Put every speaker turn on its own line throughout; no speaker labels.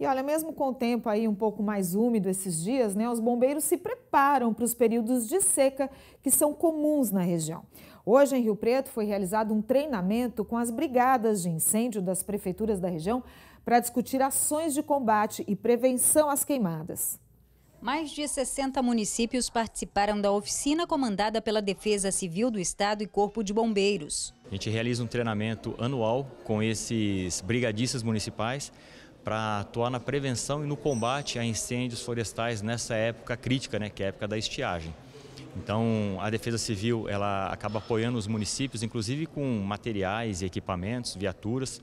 E olha, mesmo com o tempo aí um pouco mais úmido esses dias, né, os bombeiros se preparam para os períodos de seca que são comuns na região. Hoje, em Rio Preto, foi realizado um treinamento com as brigadas de incêndio das prefeituras da região para discutir ações de
combate e prevenção às queimadas. Mais de 60 municípios participaram da oficina comandada pela Defesa Civil do Estado e Corpo de Bombeiros.
A gente realiza um treinamento anual com esses brigadistas municipais para atuar na prevenção e no combate a incêndios florestais nessa época crítica, né, que é a época da estiagem. Então, a Defesa Civil ela acaba apoiando os municípios, inclusive com materiais e equipamentos, viaturas,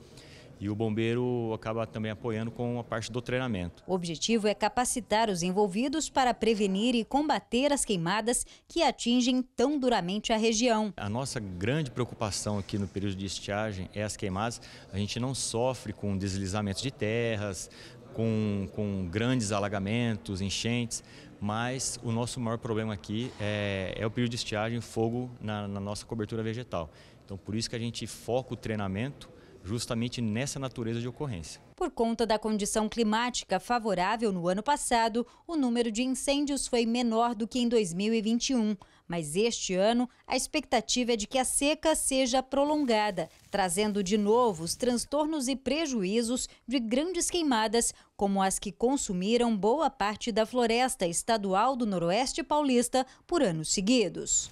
e o bombeiro acaba também apoiando com a parte do treinamento.
O objetivo é capacitar os envolvidos para prevenir e combater as queimadas que atingem tão duramente a região.
A nossa grande preocupação aqui no período de estiagem é as queimadas. A gente não sofre com deslizamentos de terras, com, com grandes alagamentos, enchentes, mas o nosso maior problema aqui é, é o período de estiagem, fogo na, na nossa cobertura vegetal. Então, por isso que a gente foca o treinamento justamente nessa natureza de ocorrência.
Por conta da condição climática favorável no ano passado, o número de incêndios foi menor do que em 2021. Mas este ano, a expectativa é de que a seca seja prolongada, trazendo de novo os transtornos e prejuízos de grandes queimadas, como as que consumiram boa parte da floresta estadual do Noroeste Paulista por anos seguidos.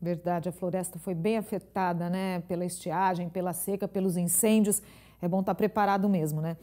Verdade, a floresta foi bem afetada, né? Pela estiagem, pela seca, pelos incêndios. É bom estar tá preparado mesmo, né?